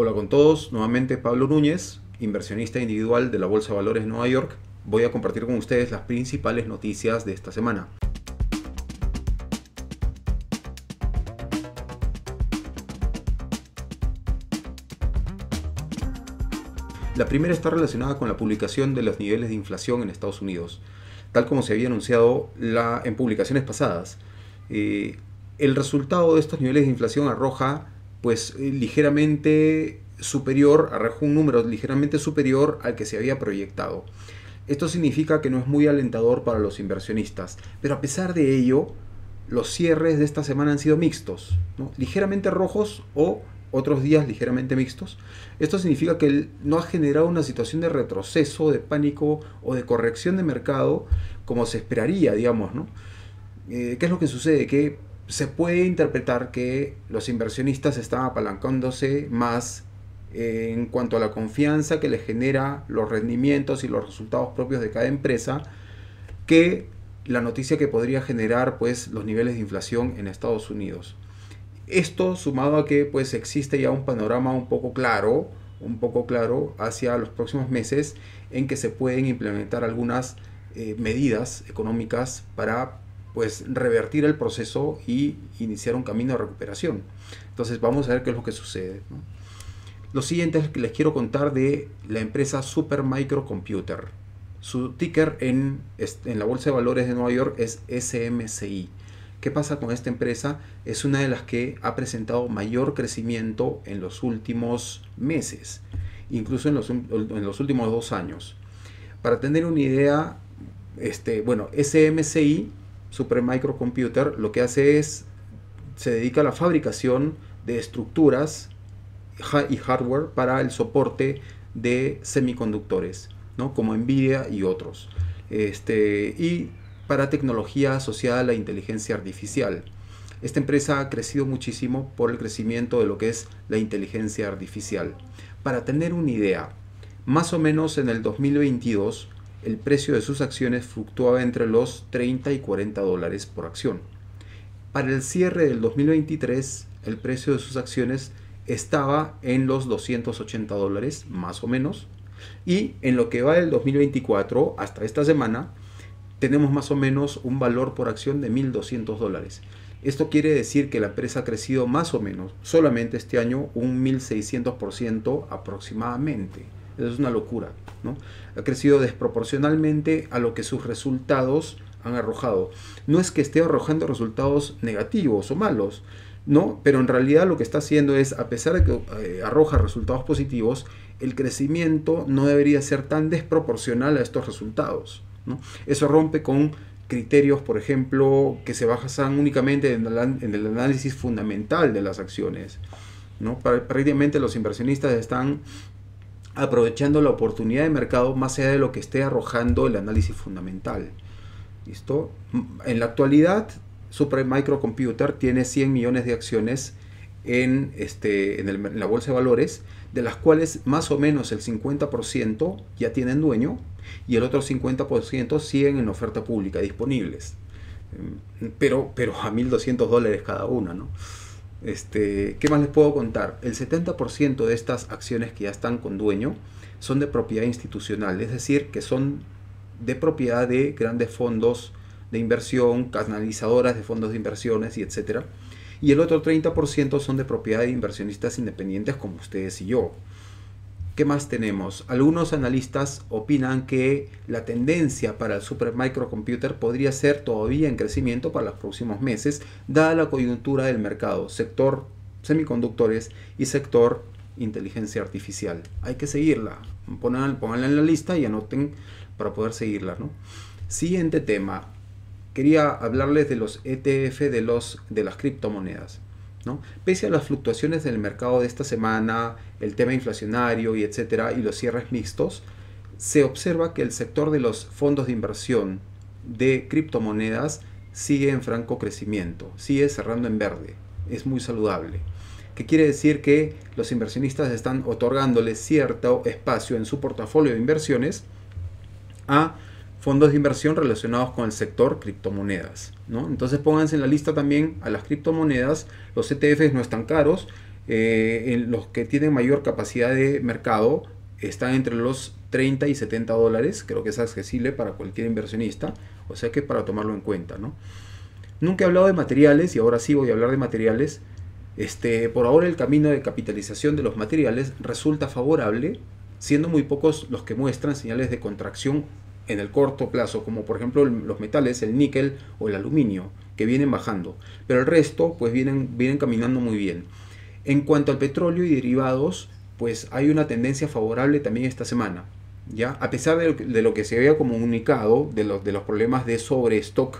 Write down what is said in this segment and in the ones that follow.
Hola con todos, nuevamente Pablo Núñez, inversionista individual de la Bolsa de Valores de Nueva York. Voy a compartir con ustedes las principales noticias de esta semana. La primera está relacionada con la publicación de los niveles de inflación en Estados Unidos, tal como se había anunciado en publicaciones pasadas. Eh, el resultado de estos niveles de inflación arroja pues eh, ligeramente superior, arrojó un número ligeramente superior al que se había proyectado. Esto significa que no es muy alentador para los inversionistas, pero a pesar de ello, los cierres de esta semana han sido mixtos, ligeramente rojos o otros días ligeramente mixtos. Esto significa que no ha generado una situación de retroceso, de pánico o de corrección de mercado como se esperaría, digamos. ¿no? Eh, ¿Qué es lo que sucede? Que se puede interpretar que los inversionistas están apalancándose más en cuanto a la confianza que les genera los rendimientos y los resultados propios de cada empresa que la noticia que podría generar pues los niveles de inflación en Estados Unidos. Esto sumado a que pues existe ya un panorama un poco claro, un poco claro hacia los próximos meses en que se pueden implementar algunas eh, medidas económicas para pues revertir el proceso y iniciar un camino de recuperación. Entonces vamos a ver qué es lo que sucede. Lo siguiente es que les quiero contar de la empresa Micro Computer. Su ticker en, en la Bolsa de Valores de Nueva York es SMCI. ¿Qué pasa con esta empresa? Es una de las que ha presentado mayor crecimiento en los últimos meses, incluso en los, últimos dos años. Para tener una idea, este, bueno, SMCI Supermicrocomputer, Microcomputer lo que hace es, se dedica a la fabricación de estructuras y hardware para el soporte de semiconductores, ¿no? como Nvidia y otros. Este, y para tecnología asociada a e la inteligencia artificial. Esta empresa ha crecido muchísimo por el crecimiento de lo que es la inteligencia artificial. Para tener una idea, más o menos en el 2022 el precio de sus acciones fluctuaba entre los 30 y 40 dólares por acción. Para el cierre del 2023, el precio de sus acciones estaba en los 280 dólares, más o menos. Y en lo que va del 2024 hasta esta semana, tenemos más o menos un valor por acción de 1.200 dólares. Esto quiere decir que la empresa ha crecido más o menos solamente este año un 1.600% aproximadamente es una locura, ¿no? Ha crecido desproporcionalmente a lo que sus resultados han arrojado. No es que esté arrojando resultados negativos o malos, ¿no? Pero en realidad lo que está haciendo es, a pesar de que eh, arroja resultados positivos, el crecimiento no debería ser tan desproporcional a estos resultados, ¿no? Eso rompe con criterios, por ejemplo, que se basan únicamente en el, análisis fundamental de las acciones. ¿no? Prácticamente los inversionistas están aprovechando la oportunidad de mercado más allá de lo que esté arrojando el análisis fundamental. ¿Listo? En la actualidad, Super Microcomputer tiene 100 millones de acciones este, en, la bolsa de valores, de las cuales más o menos el 50% ya tienen dueño y el otro 50% siguen en oferta pública disponibles. Em, pero, pero a 1.200 dólares cada una, ¿no? Este, ¿Qué más les puedo contar? El 70% de estas acciones que ya están con dueño son de propiedad institucional, es decir, que son de propiedad de grandes fondos de inversión, canalizadoras de fondos de inversiones y etcétera. Y el otro 30% son de propiedad de inversionistas independientes como ustedes y yo. ¿Qué más tenemos? Algunos analistas opinan que la tendencia para el supermicrocomputer podría ser todavía en crecimiento para los próximos meses, dada la coyuntura del mercado, sector semiconductores y sector inteligencia artificial. Hay que seguirla. pónganla en la lista y anoten para poder seguirla. ¿no? Siguiente tema. Quería hablarles de los ETF de, los, de las criptomonedas. Pese a las fluctuaciones del mercado de esta semana, el tema inflacionario y etcétera, y los cierres mixtos, se observa que el sector de los fondos de inversión de criptomonedas sigue en franco crecimiento, sigue cerrando en verde, es muy saludable. ¿Qué quiere decir que los inversionistas están otorgándole cierto espacio en su portafolio de inversiones a fondos de inversión relacionados con el sector criptomonedas. ¿no? Entonces pónganse en la lista también a las criptomonedas, los ETFs no están caros, eh, los que tienen mayor capacidad de mercado están entre los 30 y 70 dólares, creo que es accesible para cualquier inversionista, o sea que para tomarlo en cuenta. ¿no? Nunca he hablado de materiales y ahora sí voy a hablar de materiales. Este, por ahora el camino de capitalización de los materiales resulta favorable, siendo muy pocos los que muestran señales de contracción en el corto plazo, como por ejemplo los metales, el níquel o el aluminio, que vienen bajando, pero el resto pues vienen, vienen caminando muy bien. En cuanto al petróleo y derivados, pues hay una tendencia favorable también esta semana. ¿ya? A pesar de lo, que, se había comunicado, de los, de los problemas de sobrestock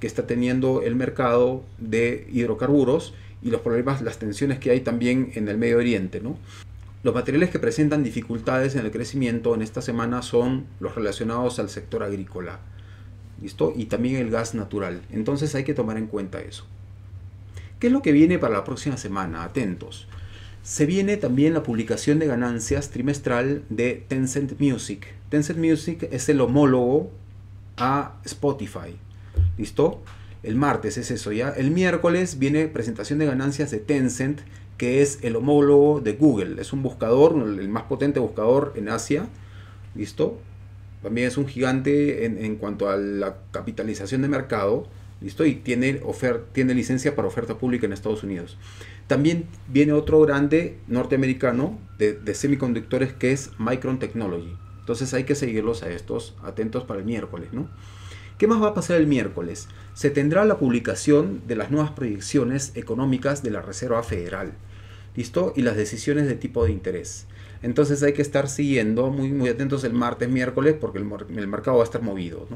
que está teniendo el mercado de hidrocarburos y los problemas, las tensiones que hay también en el Medio Oriente. ¿no? Los materiales que presentan dificultades en el crecimiento en esta semana son los relacionados al sector agrícola. ¿Listo? Y también el gas natural. Entonces hay que tomar en cuenta eso. ¿Qué es lo que viene para la próxima semana? Atentos. Se viene también la publicación de ganancias trimestral de Tencent Music. Tencent Music es el homólogo a Spotify. ¿Listo? El martes es eso ya. El miércoles viene presentación de ganancias de Tencent, que es el homólogo de Google. Es un buscador, el más potente buscador en Asia. ¿Listo? También es un gigante en, cuanto a la capitalización de mercado. ¿Listo? Y tiene, tiene licencia para oferta pública en Estados Unidos. También viene otro grande norteamericano de, de semiconductores que es Micron Technology. Entonces hay que seguirlos a estos atentos para el miércoles, ¿no? ¿Qué más va a pasar el miércoles? Se tendrá la publicación de las nuevas proyecciones económicas de la Reserva Federal. ¿Listo? Y las decisiones de tipo de interés. Entonces hay que estar siguiendo, muy, muy atentos el martes, miércoles, porque el, mercado va a estar movido.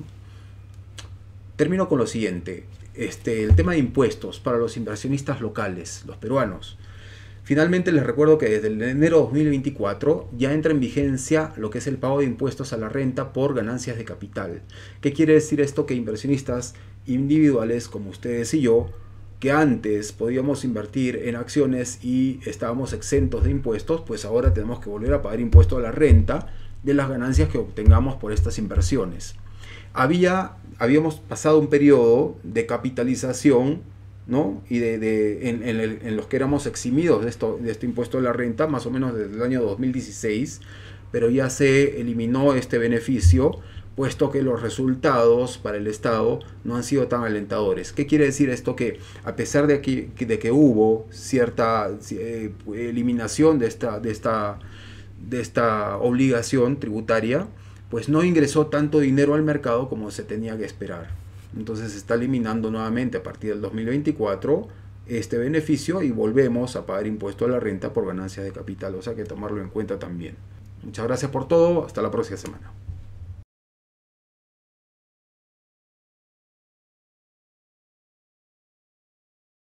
Termino con lo siguiente. Este, el tema de impuestos para los inversionistas locales, los peruanos. Finalmente les recuerdo que desde el enero de 2024 ya entra en vigencia lo que es el pago de impuestos a la renta por ganancias de capital. ¿Qué quiere decir esto? Que inversionistas individuales como ustedes y yo, que antes podíamos invertir en acciones y estábamos exentos de impuestos, pues ahora tenemos que volver a pagar impuestos a la renta de las ganancias que obtengamos por estas inversiones. Había, habíamos pasado un periodo de capitalización ¿no? y de, en, en, en, los que éramos eximidos de, de este impuesto de la renta, más o menos desde el año 2016, pero ya se eliminó este beneficio, puesto que los resultados para el Estado no han sido tan alentadores. ¿Qué quiere decir esto? Que a pesar de que, de que hubo cierta eh, eliminación de de, de esta obligación tributaria, pues no ingresó tanto dinero al mercado como se tenía que esperar. Entonces se está eliminando nuevamente a partir del 2024 este beneficio y volvemos a pagar impuesto a la renta por ganancias de capital. O sea que tomarlo en cuenta también. Muchas gracias por todo. Hasta la próxima semana.